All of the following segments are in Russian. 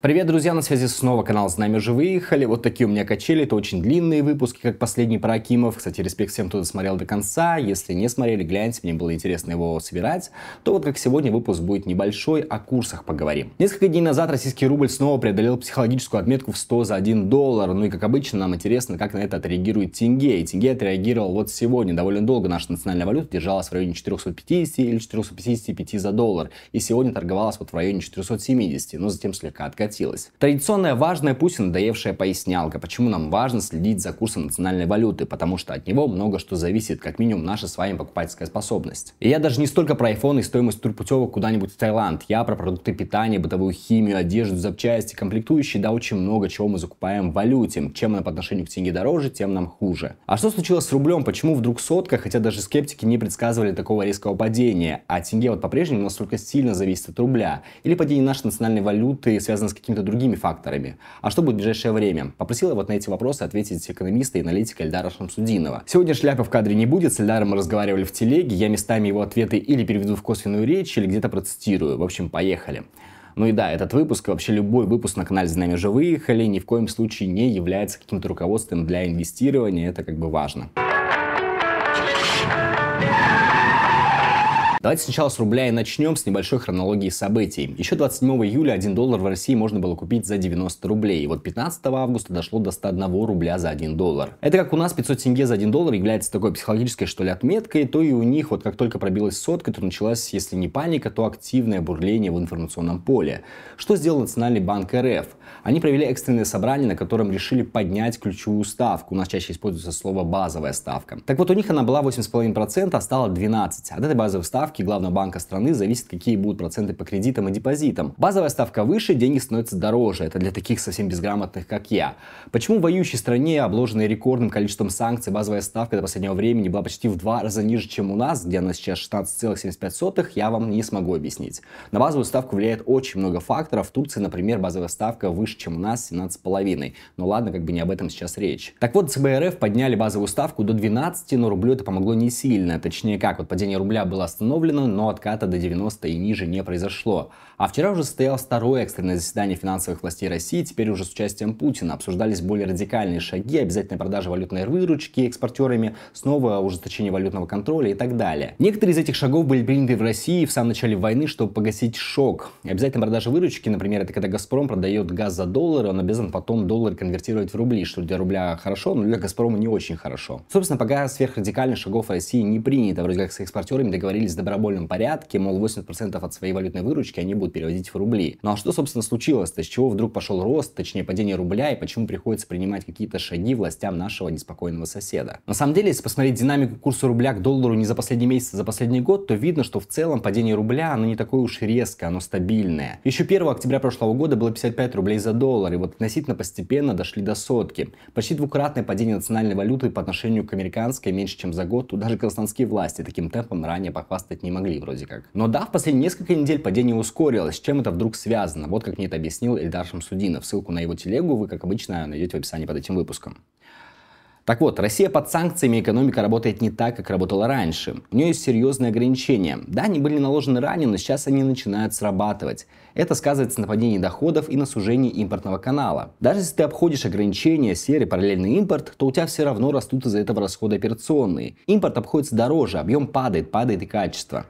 Привет, друзья, на связи снова канал «С же выехали». Вот такие у меня качели, это очень длинные выпуски, как последний про Акимов. Кстати, респект всем, кто досмотрел до конца. Если не смотрели, гляньте, мне было интересно его собирать. То вот как сегодня выпуск будет небольшой, о курсах поговорим. Несколько дней назад российский рубль снова преодолел психологическую отметку в 100 за 1 доллар. Ну и как обычно, нам интересно, как на это отреагирует тенге. И тенге отреагировал вот сегодня. Довольно долго наша национальная валюта держалась в районе 450 или 455 за доллар. И сегодня торговалась вот в районе 470, но затем слегка откатилась прекратилась. Традиционная важная Путин надоевшая пояснялка, почему нам важно следить за курсом национальной валюты, потому что от него много что зависит, как минимум наша с вами покупательская способность. И я даже не столько про iPhone и стоимость турпутевок куда-нибудь в Таиланд, я про продукты питания, бытовую химию, одежду, запчасти, комплектующие, да очень много чего мы закупаем в валюте. Чем она по отношению к тенге дороже, тем нам хуже. А что случилось с рублем? Почему вдруг сотка, хотя даже скептики не предсказывали такого резкого падения, а тенге вот по-прежнему настолько сильно зависит от рубля? Или падение нашей национальной валюты связано с какими-то другими факторами. А что будет в ближайшее время? Попросила вот на эти вопросы ответить экономиста и аналитика Эльдара Шамсудинова. Сегодня шляпа в кадре не будет, с Эльдаром мы разговаривали в телеге, я местами его ответы или переведу в косвенную речь, или где-то процитирую. В общем, поехали. Ну и да, этот выпуск, вообще любой выпуск на канале «Знамя же выехали» ни в коем случае не является каким-то руководством для инвестирования, это как бы важно. Давайте сначала с рубля и начнем с небольшой хронологии событий. Еще 27 июля 1 доллар в России можно было купить за 90 рублей. И вот 15 августа дошло до 101 рубля за 1 доллар. Это как у нас 500 тенге за 1 доллар является такой психологической что ли отметкой, то и у них вот как только пробилась сотка, то началась, если не паника, то активное бурление в информационном поле. Что сделал Национальный банк РФ? Они провели экстренное собрание, на котором решили поднять ключевую ставку. У нас чаще используется слово базовая ставка. Так вот, у них она была 8,5%, а стала 12%. От этой базовой ставки ставки главного банка страны зависит, какие будут проценты по кредитам и депозитам. Базовая ставка выше, деньги становятся дороже. Это для таких совсем безграмотных, как я. Почему в воюющей стране, обложенной рекордным количеством санкций, базовая ставка до последнего времени была почти в два раза ниже, чем у нас, где она сейчас 16,75, я вам не смогу объяснить. На базовую ставку влияет очень много факторов. В Турции, например, базовая ставка выше, чем у нас, 17,5. Но ладно, как бы не об этом сейчас речь. Так вот, ЦБРФ подняли базовую ставку до 12, но рублю это помогло не сильно. Точнее как, вот падение рубля было остановлено, восстановлена, но отката до 90 и ниже не произошло. А вчера уже состоялось второе экстренное заседание финансовых властей России, теперь уже с участием Путина. Обсуждались более радикальные шаги, обязательная продажа валютной выручки экспортерами, снова ужесточение валютного контроля и так далее. Некоторые из этих шагов были приняты в России в самом начале войны, чтобы погасить шок. Обязательная продажа выручки, например, это когда «Газпром» продает газ за доллары, он обязан потом доллар конвертировать в рубли, что для рубля хорошо, но для «Газпрома» не очень хорошо. Собственно, пока сверхрадикальных шагов России не принято, вроде как с экспортерами договорились добавить добровольном порядке, мол, 80% от своей валютной выручки они будут переводить в рубли. Ну а что, собственно, случилось-то? С чего вдруг пошел рост, точнее падение рубля, и почему приходится принимать какие-то шаги властям нашего неспокойного соседа? На самом деле, если посмотреть динамику курса рубля к доллару не за последний месяц, а за последний год, то видно, что в целом падение рубля, оно не такое уж резкое, оно стабильное. Еще 1 октября прошлого года было 55 рублей за доллар, и вот относительно постепенно дошли до сотки. Почти двукратное падение национальной валюты по отношению к американской меньше, чем за год, тут даже казахстанские власти таким темпом ранее похвастать работать не могли вроде как. Но да, в последние несколько недель падение ускорилось. С чем это вдруг связано? Вот как мне это объяснил Эльдар Шамсудинов. Ссылку на его телегу вы, как обычно, найдете в описании под этим выпуском. Так вот, Россия под санкциями, экономика работает не так, как работала раньше. У нее есть серьезные ограничения. Да, они были наложены ранее, но сейчас они начинают срабатывать. Это сказывается на падении доходов и на сужении импортного канала. Даже если ты обходишь ограничения, серый параллельный импорт, то у тебя все равно растут из-за этого расходы операционные. Импорт обходится дороже, объем падает, падает и качество.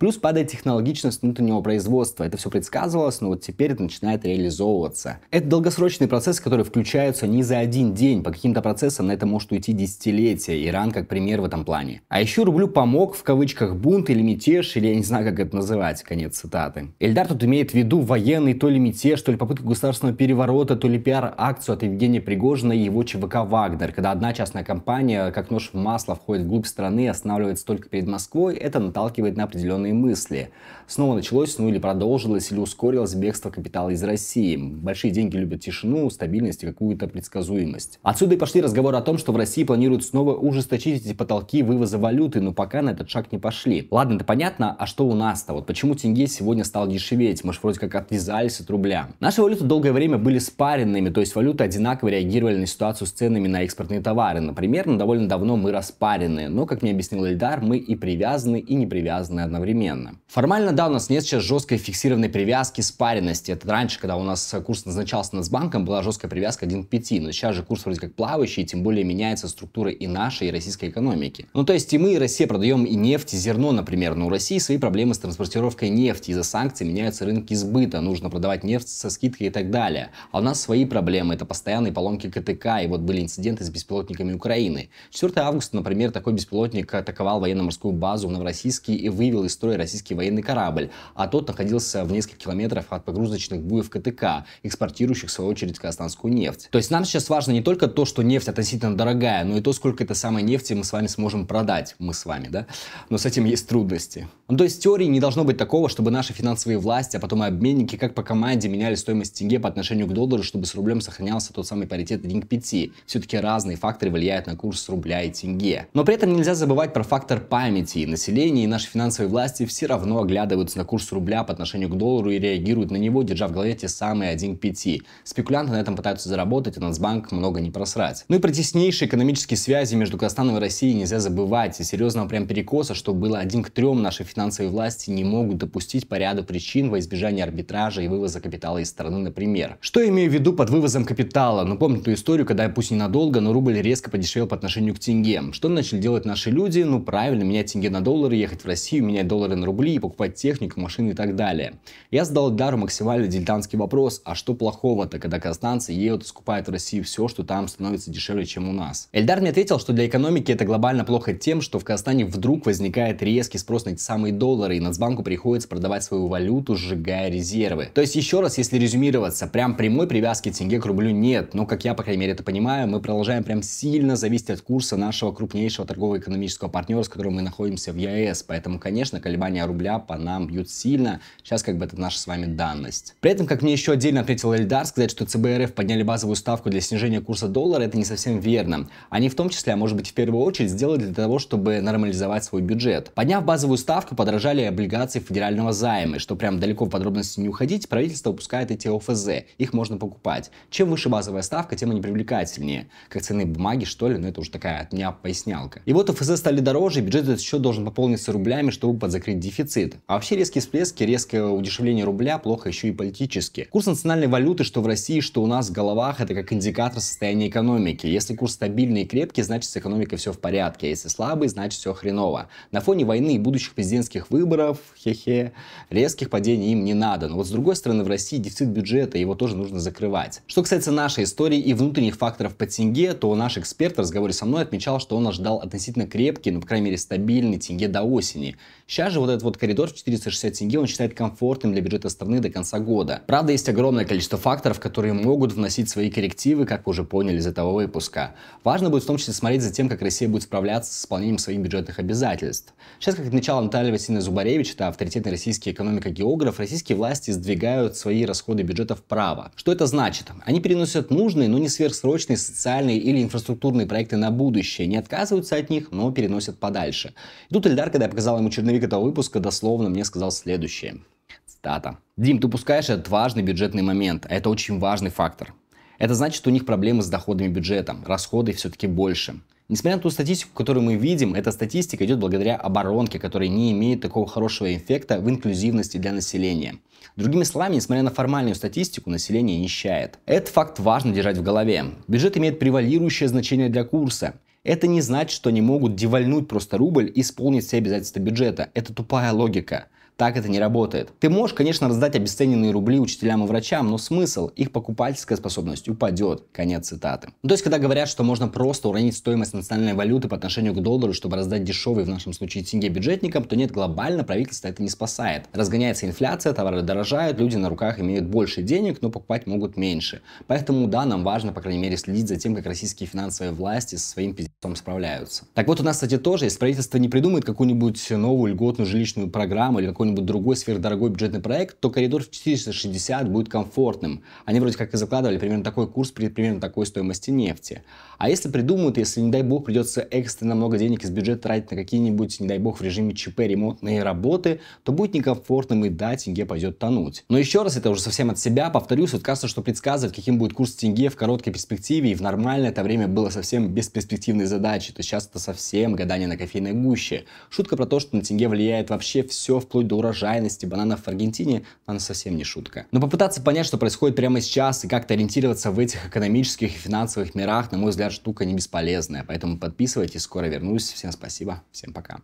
Плюс падает технологичность внутреннего производства. Это все предсказывалось, но вот теперь это начинает реализовываться. Это долгосрочный процесс, который включается не за один день. По каким-то процессам на это может уйти десятилетия. Иран как пример в этом плане. А еще рублю помог в кавычках бунт или мятеж, или я не знаю, как это называть, конец цитаты. Эльдар тут имеет в виду военный то ли мятеж, то ли попытка государственного переворота, то ли пиар-акцию от Евгения Пригожина и его ЧВК «Вагнер», когда одна частная компания, как нож в масло, входит вглубь страны и останавливается только перед Москвой, это наталкивает на определенные мои мысли. Снова началось, ну или продолжилось, или ускорилось бегство капитала из России. Большие деньги любят тишину, стабильность и какую-то предсказуемость. Отсюда и пошли разговоры о том, что в России планируют снова ужесточить эти потолки вывоза валюты, но пока на этот шаг не пошли. Ладно, это понятно, а что у нас-то? Вот почему тенге сегодня стал дешеветь? Мы же вроде как отвязались от рубля. Наши валюты долгое время были спаренными, то есть валюты одинаково реагировали на ситуацию с ценами на экспортные товары. Например, ну, довольно давно мы распарены, но, как мне объяснил Эльдар, мы и привязаны, и не привязаны одновременно одновременно. Формально, да, у нас нет сейчас жесткой фиксированной привязки спаренности. Это раньше, когда у нас курс назначался на банком была жесткая привязка 1 к 5, но сейчас же курс вроде как плавающий, тем более меняется структура и нашей, и российской экономики. Ну, то есть и мы, и Россия продаем и нефть, и зерно, например, но у России свои проблемы с транспортировкой нефти. Из-за санкций меняются рынки сбыта, нужно продавать нефть со скидкой и так далее. А у нас свои проблемы, это постоянные поломки КТК, и вот были инциденты с беспилотниками Украины. 4 августа, например, такой беспилотник атаковал военно-морскую базу в Новороссийске и вывел из строя строя российский военный корабль, а тот находился в нескольких километрах от погрузочных буев КТК, экспортирующих в свою очередь казахстанскую нефть. То есть нам сейчас важно не только то, что нефть относительно дорогая, но и то, сколько этой самой нефти мы с вами сможем продать, мы с вами, да? Но с этим есть трудности. Ну, то есть в теории не должно быть такого, чтобы наши финансовые власти, а потом и обменники, как по команде, меняли стоимость тенге по отношению к доллару, чтобы с рублем сохранялся тот самый паритет 1 к 5. Все-таки разные факторы влияют на курс рубля и тенге. Но при этом нельзя забывать про фактор памяти и населения, и наши финансовые власти власти все равно оглядываются на курс рубля по отношению к доллару и реагируют на него, держа в голове те самые 1 к 5. Спекулянты на этом пытаются заработать, и а Нацбанк много не просрать. Ну и про теснейшие экономические связи между Казахстаном и Россией нельзя забывать. И серьезного прям перекоса, что было один к трем, наши финансовые власти не могут допустить по ряду причин во избежание арбитража и вывоза капитала из страны, например. Что я имею в виду под вывозом капитала? Ну помню ту историю, когда пусть ненадолго, но рубль резко подешевел по отношению к тенге. Что начали делать наши люди? Ну правильно, менять тенге на доллары, ехать в Россию, менять доллары доллары на рубли и покупать технику, машины и так далее. Я задал Эльдару максимально дилетантский вопрос, а что плохого-то, когда казахстанцы едут и скупают в России все, что там становится дешевле, чем у нас? Эльдар мне ответил, что для экономики это глобально плохо тем, что в Казахстане вдруг возникает резкий спрос на эти самые доллары, и Нацбанку приходится продавать свою валюту, сжигая резервы. То есть еще раз, если резюмироваться, прям прямой привязки тенге к рублю нет, но как я, по крайней мере, это понимаю, мы продолжаем прям сильно зависеть от курса нашего крупнейшего торгово-экономического партнера, с которым мы находимся в ЕАЭС, поэтому, конечно, колебания рубля по нам бьют сильно. Сейчас как бы это наша с вами данность. При этом, как мне еще отдельно ответил Эльдар, сказать, что ЦБ РФ подняли базовую ставку для снижения курса доллара, это не совсем верно. Они в том числе, а может быть в первую очередь, сделали для того, чтобы нормализовать свой бюджет. Подняв базовую ставку, подорожали облигации федерального займа, и что прям далеко в подробности не уходить, правительство выпускает эти ОФЗ, их можно покупать. Чем выше базовая ставка, тем они привлекательнее. Как цены бумаги, что ли, но ну, это уже такая от меня пояснялка. И вот ОФЗ стали дороже, бюджет этот счет должен пополниться рублями, чтобы подзакрыть закрыть дефицит. А вообще резкие всплески, резкое удешевление рубля плохо еще и политически. Курс национальной валюты, что в России, что у нас в головах, это как индикатор состояния экономики. Если курс стабильный и крепкий, значит с экономикой все в порядке. А если слабый, значит все хреново. На фоне войны и будущих президентских выборов, хе-хе, резких падений им не надо. Но вот с другой стороны, в России дефицит бюджета, его тоже нужно закрывать. Что касается нашей истории и внутренних факторов по тенге, то наш эксперт в разговоре со мной отмечал, что он ожидал относительно крепкий, ну, по крайней мере, стабильный тенге до осени. Сейчас даже вот этот вот коридор в 460 тенге он считает комфортным для бюджета страны до конца года. Правда, есть огромное количество факторов, которые могут вносить свои коррективы, как вы уже поняли из этого выпуска. Важно будет в том числе смотреть за тем, как Россия будет справляться с исполнением своих бюджетных обязательств. Сейчас, как отмечала Наталья Васильевна Зубаревич, это авторитетный российский экономика-географ, российские власти сдвигают свои расходы бюджета вправо. Что это значит? Они переносят нужные, но не сверхсрочные социальные или инфраструктурные проекты на будущее, не отказываются от них, но переносят подальше. И тут Эльдар, когда я показал ему черновик этого этого выпуска дословно мне сказал следующее. Цитата. «Дим, ты упускаешь этот важный бюджетный момент. Это очень важный фактор. Это значит, что у них проблемы с доходами бюджета. Расходы все-таки больше. Несмотря на ту статистику, которую мы видим, эта статистика идет благодаря оборонке, которая не имеет такого хорошего эффекта в инклюзивности для населения. Другими словами, несмотря на формальную статистику, население нищает. Этот факт важно держать в голове. Бюджет имеет превалирующее значение для курса. Это не значит, что они могут девальнуть просто рубль и исполнить все обязательства бюджета. Это тупая логика. Так это не работает. Ты можешь, конечно, раздать обесцененные рубли учителям и врачам, но смысл? Их покупательская способность упадет. Конец цитаты. Ну, то есть, когда говорят, что можно просто уронить стоимость национальной валюты по отношению к доллару, чтобы раздать дешевый, в нашем случае, тенге бюджетникам, то нет, глобально правительство это не спасает. Разгоняется инфляция, товары дорожают, люди на руках имеют больше денег, но покупать могут меньше. Поэтому, да, нам важно, по крайней мере, следить за тем, как российские финансовые власти со своим пиздецом справляются. Так вот, у нас, кстати, тоже, если правительство не придумает какую-нибудь новую льготную жилищную программу или какую какой-нибудь другой сверхдорогой бюджетный проект, то коридор в 460 будет комфортным. Они вроде как и закладывали примерно такой курс при примерно такой стоимости нефти. А если придумают, если, не дай бог, придется экстренно много денег из бюджета тратить на какие-нибудь, не дай бог, в режиме ЧП ремонтные работы, то будет некомфортным и да, тенге пойдет тонуть. Но еще раз, это уже совсем от себя, повторюсь, вот кажется, что предсказывать, каким будет курс тенге в короткой перспективе и в нормальное это время было совсем бесперспективной задачей, то сейчас это совсем гадание на кофейной гуще. Шутка про то, что на тенге влияет вообще все, вплоть до урожайности бананов в Аргентине, она совсем не шутка. Но попытаться понять, что происходит прямо сейчас и как-то ориентироваться в этих экономических и финансовых мирах, на мой взгляд, штука не бесполезная. Поэтому подписывайтесь, скоро вернусь. Всем спасибо, всем пока.